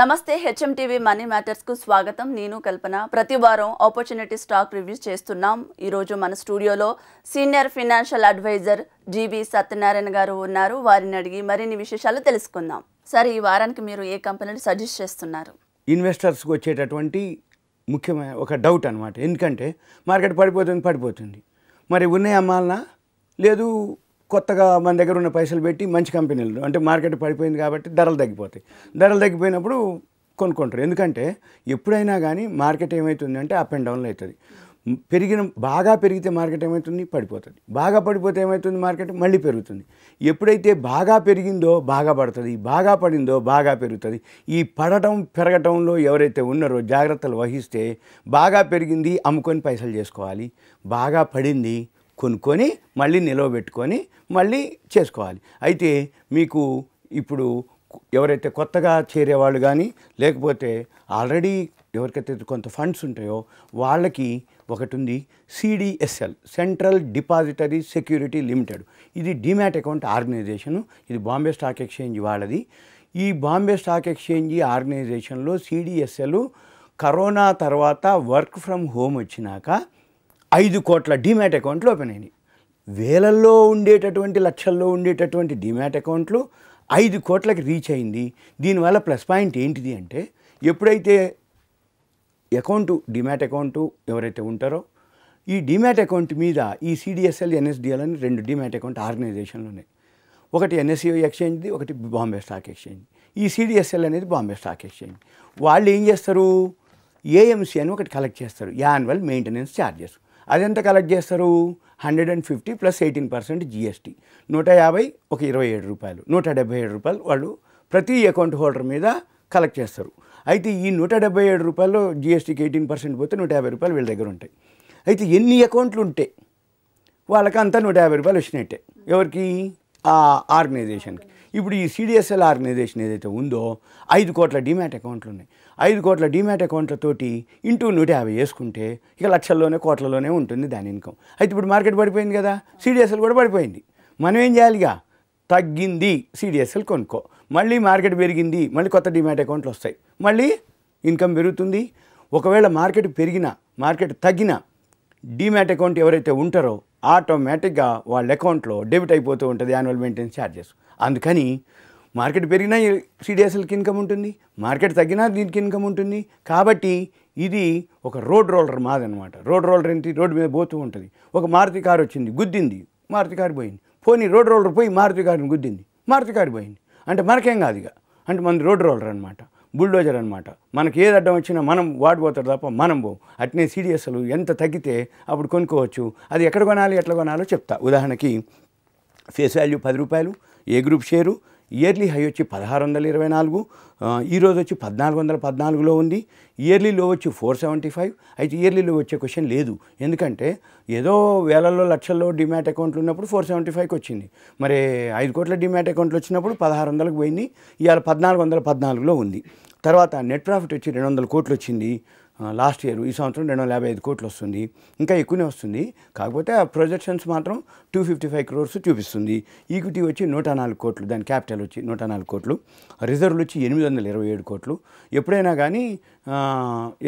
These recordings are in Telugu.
నమస్తే హెచ్ఎం టీవీ మనీ మ్యాటర్స్ కు స్వాగతం నేను కల్పన ప్రతి వారం ఆపర్చునిటీ స్టాక్ రివ్యూ చేస్తున్నాం ఈరోజు మన స్టూడియోలో senior financial adviser GV Satyanarayana గారు ఉన్నారు వారిని అడిగి మరిన్ని విశేషాలు తెలుసుకుందాం సార్ ఈ వారానికి మీరు ఏ కంపెనీని సజెస్ట్ చేస్తున్నారు ఇన్వెస్టర్స్కి వచ్చేటటువంటి ముఖ్యమైన ఒక డౌట్ అనమాట ఎందుకంటే మార్కెట్ పడిపోతుంది పడిపోతుంది మరి ఉన్నాయి అమ్మాలనా లేదు కొత్తగా మన దగ్గర ఉన్న పైసలు పెట్టి మంచి కంపెనీలు అంటే మార్కెట్ పడిపోయింది కాబట్టి ధరలు తగ్గిపోతాయి ధరలు తగ్గిపోయినప్పుడు కొనుక్కుంటారు ఎందుకంటే ఎప్పుడైనా కానీ మార్కెట్ ఏమవుతుంది అంటే అప్ అండ్ డౌన్లు అవుతుంది పెరిగిన బాగా పెరిగితే మార్కెట్ ఏమవుతుంది పడిపోతుంది బాగా పడిపోతే ఏమవుతుంది మార్కెట్ మళ్ళీ పెరుగుతుంది ఎప్పుడైతే బాగా పెరిగిందో బాగా పడుతుంది బాగా పడిందో బాగా పెరుగుతుంది ఈ పడటం పెరగటంలో ఎవరైతే ఉన్నారో జాగ్రత్తలు వహిస్తే బాగా పెరిగింది అమ్ముకొని పైసలు చేసుకోవాలి బాగా పడింది కొనుక్కొని మళ్ళీ నిలవబెట్టుకొని మళ్ళీ చేసుకోవాలి అయితే మీకు ఇప్పుడు ఎవరైతే కొత్తగా చేరేవాళ్ళు కానీ లేకపోతే ఆల్రెడీ ఎవరికైతే కొంత ఫండ్స్ ఉంటాయో వాళ్ళకి ఒకటి ఉంది CDSL central depository security limited ఇది డిమాట్ అకౌంట్ ఆర్గనైజేషను ఇది బాంబే స్టాక్ ఎక్స్చేంజ్ వాళ్ళది ఈ బాంబే స్టాక్ ఎక్స్చేంజ్ ఆర్గనైజేషన్లో సిడిఎస్ఎల్ కరోనా తర్వాత వర్క్ ఫ్రమ్ హోమ్ వచ్చినాక ఐదు కోట్ల డిమ్యాట్ అకౌంట్లు ఓపెన్ అయినాయి వేలల్లో ఉండేటటువంటి లక్షల్లో ఉండేటటువంటి డిమ్యాట్ అకౌంట్లు ఐదు కోట్లకి రీచ్ అయింది దీనివల్ల ప్లస్ పాయింట్ ఏంటిది అంటే ఎప్పుడైతే అకౌంటు డిమ్యాట్ అకౌంటు ఎవరైతే ఉంటారో ఈ డిమ్యాట్ అకౌంట్ మీద ఈ సిడిఎస్ఎల్ ఎన్ఎస్డిఎల్ అని రెండు డిమ్యాట్ అకౌంట్ ఆర్గనైజేషన్లు ఉన్నాయి ఒకటి ఎన్ఎస్ఈ ఎక్స్చేంజ్ది ఒకటి బాంబే స్టాక్ ఎక్స్చేంజ్ ఈ సిడిఎస్ఎల్ అనేది బాంబే స్టాక్ ఎక్స్చేంజ్ వాళ్ళు ఏం చేస్తారు ఏఎంసీ అని ఒకటి కలెక్ట్ చేస్తారు యాన్యువల్ మెయింటెనెన్స్ ఛార్జెస్ అదెంత కలెక్ట్ చేస్తారు hundred and fifty plus eighteen percent GST నూట యాభై ఒక ఇరవై ఏడు రూపాయలు నూట డెబ్బై ఏడు రూపాయలు వాళ్ళు ప్రతి అకౌంట్ హోల్డర్ మీద కలెక్ట్ చేస్తారు అయితే ఈ నూట డెబ్బై ఏడు రూపాయలు జిఎస్టీకి ఎయిటీన్ పర్సెంట్ పోతే నూట యాభై రూపాయలు వీళ్ళ దగ్గర ఉంటాయి అయితే ఎన్ని అకౌంట్లు ఉంటే వాళ్ళకంతా నూట యాభై రూపాయలు వచ్చినట్టే ఎవరికి ఆ ఆర్గనైజేషన్కి ఇప్పుడు ఈ సిడిఎస్ఎల్ ఆర్గనైజేషన్ ఏదైతే ఉందో ఐదు కోట్ల డిమాట్ అకౌంట్లు ఉన్నాయి ఐదు కోట్ల డిమాట్ అకౌంట్లతోటి ఇంటూ నూట యాభై వేసుకుంటే ఇక లక్షల్లోనే కోట్లలోనే ఉంటుంది దాని ఇన్కమ్ అయితే ఇప్పుడు మార్కెట్ పడిపోయింది కదా సిడిఎస్ఎల్ కూడా పడిపోయింది మనం ఏం చేయాలిగా తగ్గింది సిడిఎస్ఎల్ కొనుక్కో మళ్ళీ మార్కెట్ పెరిగింది మళ్ళీ కొత్త డిమాట్ అకౌంట్లు వస్తాయి మళ్ళీ ఇన్కమ్ పెరుగుతుంది ఒకవేళ మార్కెట్ పెరిగిన మార్కెట్ తగ్గిన డిమాట్ అకౌంట్ ఎవరైతే ఉంటారో ఆటోమేటిక్గా వాళ్ళ అకౌంట్లో డెబిట్ అయిపోతూ ఉంటుంది యాన్యువల్ మెయింటెనెన్స్ ఛార్జెస్ అందుకని మార్కెట్ పెరిగినా సిడిఎస్ఎల్కి ఇన్కమ్ ఉంటుంది మార్కెట్ తగ్గినా దీనికి ఇన్కమ్ ఉంటుంది కాబట్టి ఇది ఒక రోడ్ రోలర్ మాదనమాట రోడ్ రోలర్ ఏంటి రోడ్డు మీద పోతూ ఉంటుంది ఒక మారుతి కారు వచ్చింది గుద్దింది మారుతి కారు పోయింది పోనీ రోడ్ రోలర్ పోయి మారుతి కారుని గుద్దింది మారుతి కారు పోయింది అంటే మనకేం కాదు ఇక అంటే మన రోడ్ రోలర్ అనమాట బుల్డోజర్ అనమాట మనకి ఏది అడ్డం వచ్చినా మనం వాడిపోతాడు తప్ప మనం పో అట్నే సీడిఎస్లు ఎంత తగ్గితే అప్పుడు కొనుక్కోవచ్చు అది ఎక్కడ కొనాలి ఎట్లా కొనాలో చెప్తా ఉదాహరణకి ఫేస్ వాల్యూ పది రూపాయలు A group share yearly high వచ్చి పదహారు వందల ఇరవై నాలుగు ఈరోజు వచ్చి పద్నాలుగు వందల పద్నాలుగులో ఉంది ఇయర్లీ లో వచ్చి ఫోర్ సెవెంటీ ఫైవ్ అయితే ఇయర్లీ లో వచ్చే క్వశ్చన్ లేదు ఎందుకంటే ఏదో వేలల్లో లక్షల్లో డిమాట్ అకౌంట్లు ఉన్నప్పుడు ఫోర్ సెవెంటీ ఫైవ్కి వచ్చింది మరి ఐదు కోట్ల డిమాట్ అకౌంట్లు వచ్చినప్పుడు పదహారు వందలకు పోయింది ఇవాళ పద్నాలుగు వందల పద్నాలుగులో ఉంది తర్వాత నెట్ ప్రాఫిట్ వచ్చి రెండు వందల కోట్లు వచ్చింది లాస్ట్ ఇయర్ ఈ సంవత్సరం రెండు వందల యాభై ఐదు కోట్లు వస్తుంది ఇంకా ఎక్కువనే వస్తుంది కాకపోతే ఆ ప్రొజెక్షన్స్ మాత్రం టూ ఫిఫ్టీ ఫైవ్ క్రోర్స్ చూపిస్తుంది ఈక్విటీ వచ్చి నూట నాలుగు కోట్లు దాని క్యాపిటల్ వచ్చి నూట నాలుగు కోట్లు రిజర్వ్లు వచ్చి ఎనిమిది వందల ఇరవై ఏడు కోట్లు ఎప్పుడైనా కానీ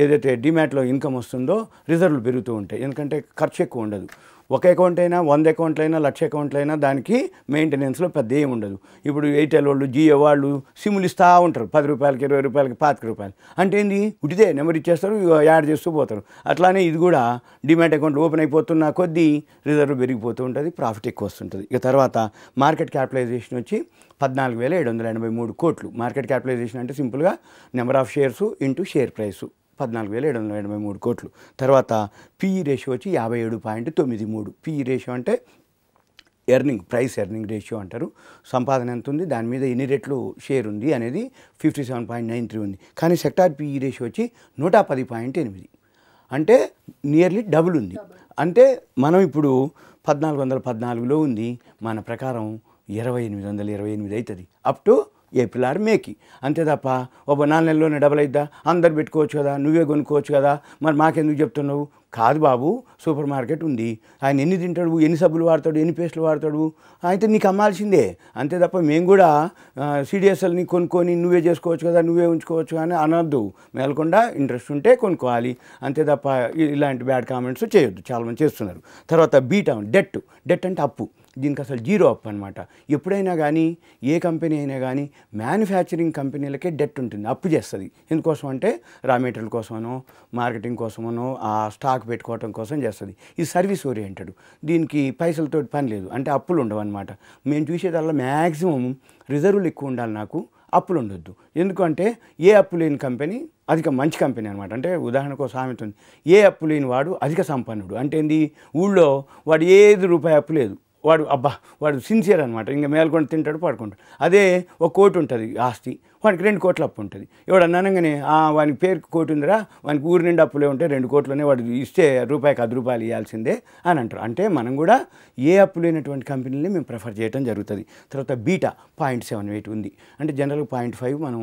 ఏదైతే డిమాట్లో ఇన్కమ్ వస్తుందో రిజర్వ్లు పెరుగుతూ ఉంటాయి ఎందుకంటే ఖర్చు ఎక్కువ ఉండదు ఒక అకౌంట్ అయినా వంద అకౌంట్లు అయినా లక్ష అకౌంట్లు అయినా దానికి మెయింటెనెన్స్లో పెద్ద ఏమి ఉండదు ఇప్పుడు ఎయిర్టెల్ వాళ్ళు జియో వాళ్ళు సిమ్లు ఇస్తూ ఉంటారు పది రూపాయలకి ఇరవై రూపాయలకి పాతిక రూపాయలు అంటే ఏంది ఉడితే నెంబర్ ఇచ్చేస్తారు యాడ్ చేస్తూ పోతారు అట్లానే ఇది కూడా డిమాట్ అకౌంట్ ఓపెన్ అయిపోతున్న కొద్దీ రిజర్వ్ పెరిగిపోతూ ఉంటుంది ప్రాఫిట్ ఎక్కువ వస్తుంటుంది ఇక తర్వాత మార్కెట్ క్యాపిటలైజేషన్ వచ్చి పద్నాలుగు వేల ఏడు వందల ఎనభై మూడు కోట్లు మార్కెట్ క్యాపిటలైజేషన్ అంటే సింపుల్గా number of shares into share price పద్నాలుగు వేల ఏడు వందల ఎనభై మూడు కోట్లు తర్వాత పీఈ రేషియో e వచ్చి యాభై ఏడు పాయింట్ తొమ్మిది మూడు పీఈ రేషియో e అంటే ఎర్నింగ్ ప్రైస్ ఎర్నింగ్ రేషియో అంటారు సంపాదన ఎంత ఉంది దాని మీద ఎన్ని రెట్లు షేర్ ఉంది అనేది fifty seven point nine three ఉంది కానీ సెక్టార్ పీఈ రేషియో వచ్చి నూట పది పాయింట్ ఎనిమిది అంటే నియర్లీ డబుల్ ఉంది అంటే మనం ఇప్పుడు పద్నాలుగు వందల పద్నాలుగులో ఉంది మన ప్రకారం ఇరవై ఎనిమిది వందల ఇరవై ఎనిమిది అవుతుంది అప్ టు ఏప్రిల్ మేకి అంతే తప్ప ఒక నాలుగు నెలలోనే డబల్ అయిద్దా అందరు పెట్టుకోవచ్చు కదా నువ్వే కొనుక్కోవచ్చు కదా మరి మాకెందుకు చెప్తున్నావు కాదు బాబు సూపర్ మార్కెట్ ఉంది ఆయన ఎన్ని తింటాడు ఎన్ని సబ్బులు వాడతాడు ఎన్ని పేస్టులు వాడతాడు అయితే నీకు అమ్మాల్సిందే అంతే తప్ప మేము కూడా సిడిఎస్ఎల్ని కొనుక్కొని నువ్వే చేసుకోవచ్చు కదా నువ్వే ఉంచుకోవచ్చు అని అనొద్దు మేలకుండా ఇంట్రెస్ట్ ఉంటే కొనుక్కోవాలి అంతే తప్ప ఇలాంటి బ్యాడ్ కామెంట్స్ చేయొద్దు చాలామంది చేస్తున్నారు తర్వాత బీటౌన్ డెట్ డెట్ అంటే అప్పు దీనికి అసలు జీరో అప్ అనమాట ఎప్పుడైనా కానీ ఏ కంపెనీ అయినా కానీ మ్యానుఫ్యాక్చరింగ్ కంపెనీలకే డెట్ ఉంటుంది అప్పు చేస్తుంది ఎందుకోసం అంటే రా మెటీరియల్ కోసమనో మార్కెటింగ్ కోసమనో ఆ స్టాక్ పెట్టుకోవటం కోసం చేస్తుంది ఇది సర్వీస్ ఓరియంటెడ్ దీనికి పైసలతో పని లేదు అంటే అప్పులు ఉండవు అనమాట మేము చూసేదల్లా మ్యాక్సిమం రిజర్వులు ఎక్కువ ఉండాలి నాకు అప్పులు ఉండొద్దు ఎందుకంటే ఏ అప్పు లేని కంపెనీ అధిక మంచి కంపెనీ అనమాట అంటే ఉదాహరణకు సామెత ఉంది ఏ అప్పు లేని వాడు అధిక సంపన్నుడు అంటే ఏంది ఊళ్ళో వాడు ఏది రూపాయి అప్పు లేదు వాడు అబ్బా వాడు సిన్సియర్ అనమాట ఇంకా మేల్కొని తింటాడు పడుకుంటాడు అదే ఒక కోటి ఉంటుంది ఆస్తి వానికి రెండు కోట్ల అప్పు ఉంటుంది ఎవడు అనగానే వానికి పేరుకి కోటి ఉందిరా వానికి ఊరి నిండా అప్పులే ఉంటే రెండు కోట్లనే వాడు ఇస్తే రూపాయికి అది రూపాయలు ఇవ్వాల్సిందే అని అంటారు అంటే మనం కూడా ఏ అప్పు లేనటువంటి కంపెనీలని మేము ప్రిఫర్ చేయడం జరుగుతుంది తర్వాత బీటా పాయింట్ సెవెన్ ఎయిట్ ఉంది అంటే జనరల్గా పాయింట్ ఫైవ్ మనం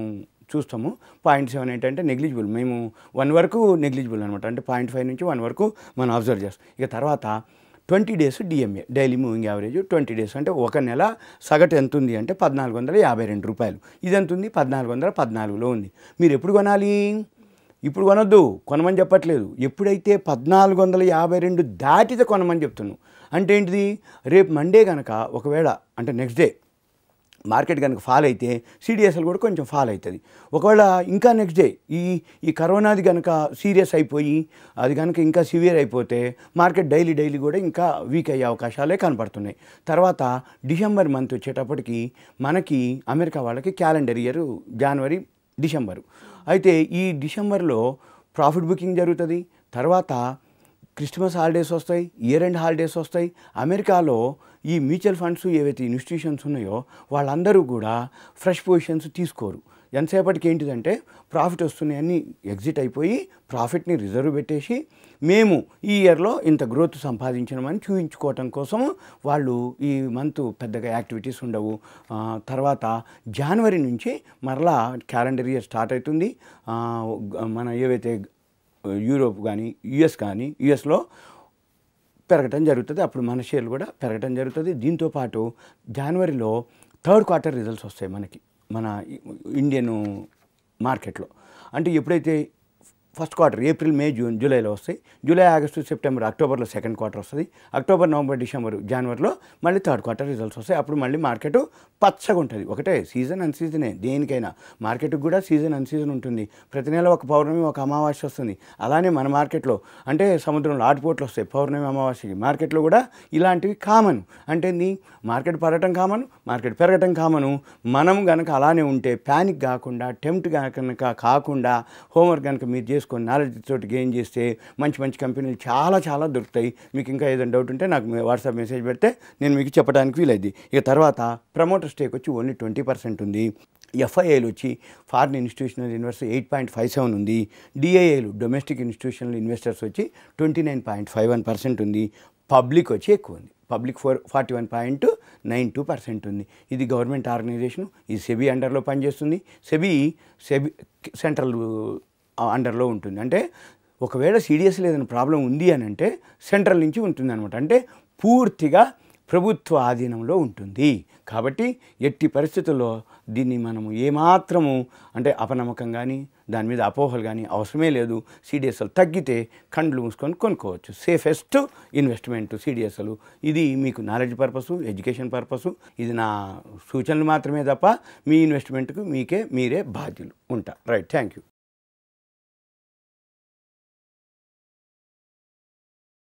చూస్తాము పాయింట్ సెవెన్ ఏంటంటే నెగ్లిజిబుల్ మేము వన్ వరకు నెగ్లిజిబుల్ అనమాట అంటే పాయింట్ ఫైవ్ నుంచి వన్ వరకు మనం అబ్జర్వ్ చేస్తాం ఇక తర్వాత twenty days DMA daily moving average twenty days అంటే ఒక నెల సగటు ఎంత ఉంది అంటే పద్నాలుగు వందల యాభై రెండు రూపాయలు ఇది ఎంత ఉంది పద్నాలుగు వందల పద్నాలుగులో ఉంది మీరు ఎప్పుడు కొనాలి ఇప్పుడు కొనొద్దు కొనమని చెప్పట్లేదు ఎప్పుడైతే పద్నాలుగు వందల యాభై రెండు దాటితే కొనమని చెప్తున్నాను అంటే ఏంటిది రేపు మండే కనుక ఒకవేళ అంటే నెక్స్ట్ డే మార్కెట్ కనుక ఫాల్ అయితే సిడిఎస్ఎల్ కూడా కొంచెం ఫాల్ అవుతుంది ఒకవేళ ఇంకా నెక్స్ట్ డే ఈ ఈ కరోనాది కనుక సీరియస్ అయిపోయి అది కనుక ఇంకా సివియర్ అయిపోతే మార్కెట్ డైలీ డైలీ కూడా ఇంకా వీక్ అయ్యే అవకాశాలే కనపడుతున్నాయి తర్వాత డిసెంబర్ మంత్ వచ్చేటప్పటికి మనకి అమెరికా వాళ్ళకి క్యాలెండర్ ఇయర్ జనవరి డిసెంబరు అయితే ఈ డిసెంబర్లో ప్రాఫిట్ బుకింగ్ జరుగుతుంది తర్వాత క్రిస్మస్ హాలిడేస్ వస్తాయి ఇయర్ ఎండ్ హాలిడేస్ వస్తాయి అమెరికాలో ఈ మ్యూచువల్ ఫండ్స్ ఏవైతే ఇన్స్టిట్యూషన్స్ ఉన్నాయో వాళ్ళందరూ కూడా ఫ్రెష్ పొజిషన్స్ తీసుకోరు ఎంతసేపటికి ఏంటిదంటే ప్రాఫిట్ వస్తున్నాయని ఎగ్జిట్ అయిపోయి ప్రాఫిట్ని రిజర్వ్ పెట్టేసి మేము ఈ ఇయర్లో ఇంత గ్రోత్ సంపాదించినామని చూపించుకోవటం కోసం వాళ్ళు ఈ మంత్ పెద్దగా యాక్టివిటీస్ ఉండవు తర్వాత జనవరి నుంచి మరలా క్యాలెండర్ ఇయర్ స్టార్ట్ అవుతుంది మన ఏవైతే యూరోప్ కానీ యుఎస్ కానీ యుఎస్లో పెరగటం జరుగుతుంది అప్పుడు మన షేర్లు కూడా పెరగటం జరుగుతుంది దీంతోపాటు జనవరిలో థర్డ్ క్వార్టర్ రిజల్ట్స్ వస్తాయి మనకి మన ఇండియన్ మార్కెట్లో అంటే ఎప్పుడైతే first quarter April May June జూలైలో వస్తాయి జూలై ఆగస్టు సెప్టెంబర్ అక్టోబర్లో సెకండ్ క్వార్టర్ వస్తుంది అక్టోబర్ నవంబర్ డిసెంబర్ జనవరిలో మళ్ళీ థర్డ్ క్వార్టర్ రిజల్ట్స్ వస్తాయి అప్పుడు మళ్ళీ మార్కెట్ పచ్చగా ఉంటుంది ఒకటే సీజన్ అన్ సీజనే దేనికైనా మార్కెట్కి కూడా సీజన్ అన్ సీజన్ ఉంటుంది ప్రతి నెల ఒక పౌర్ణమి ఒక అమావాస్య వస్తుంది అలానే మన మార్కెట్లో అంటే సముద్రంలో ఆటుపోట్లు వస్తాయి పౌర్ణమి అమావాస్యకి మార్కెట్లో కూడా ఇలాంటివి కామన్ అంటే నీ మార్కెట్ పడటం కామన్ మార్కెట్ పెరగటం కామను మనం కనుక అలానే ఉంటే ప్యానిక్ కాకుండా టెంప్ట్ కనుక కాకుండా హోంవర్క్ కనుక మీరు చేసుకొని నాలెడ్జ్ తోటి గెయిన్ చేస్తే మంచి మంచి కంపెనీలు చాలా చాలా దొరుకుతాయి మీకు ఇంకా ఏదైనా డౌట్ ఉంటే నాకు వాట్సాప్ మెసేజ్ పెడితే నేను మీకు చెప్పడానికి వీలైంది ఇక తర్వాత ప్రమోటర్ స్టేక్ వచ్చి ఓన్లీ ట్వంటీ పర్సెంట్ ఉంది ఎఫ్ఐఏలు వచ్చి foreign institutional investor eight point five seven ఉంది డిఐఏలు డొమెస్టిక్ ఇన్స్టిట్యూషనల్ ఇన్వెస్టర్స్ వచ్చి twenty nine point five one percent ఉంది పబ్లిక్ వచ్చి ఎక్కువ ఉంది public four forty one point nine two percent ఉంది ఇది గవర్నమెంట్ ఆర్గనైజేషన్ ఇది సెబీ అండర్లో పనిచేస్తుంది సెబీ సెబీ సెంట్రల్ అండర్లో ఉంటుంది అంటే ఒకవేళ సీరియస్లీ ఏదైనా ప్రాబ్లం ఉంది అని అంటే సెంట్రల్ నుంచి ఉంటుంది అనమాట అంటే పూర్తిగా ప్రభుత్వ ఆధీనంలో ఉంటుంది కాబట్టి ఎట్టి పరిస్థితుల్లో దీన్ని మనము ఏమాత్రము అంటే అపనమ్మకం కానీ దాని మీద అపోహలు కానీ అవసరమే లేదు సీడిఎస్ఎలు తగ్గితే కండ్లు మూసుకొని కొనుక్కోవచ్చు సేఫెస్ట్ ఇన్వెస్ట్మెంట్ సీడిఎస్ఎలు ఇది మీకు నాలెడ్జ్ పర్పస్ ఎడ్యుకేషన్ పర్పస్ ఇది నా సూచనలు మాత్రమే తప్ప మీ ఇన్వెస్ట్మెంట్కు మీకే మీరే బాధ్యులు ఉంటా రైట్ థ్యాంక్ యూ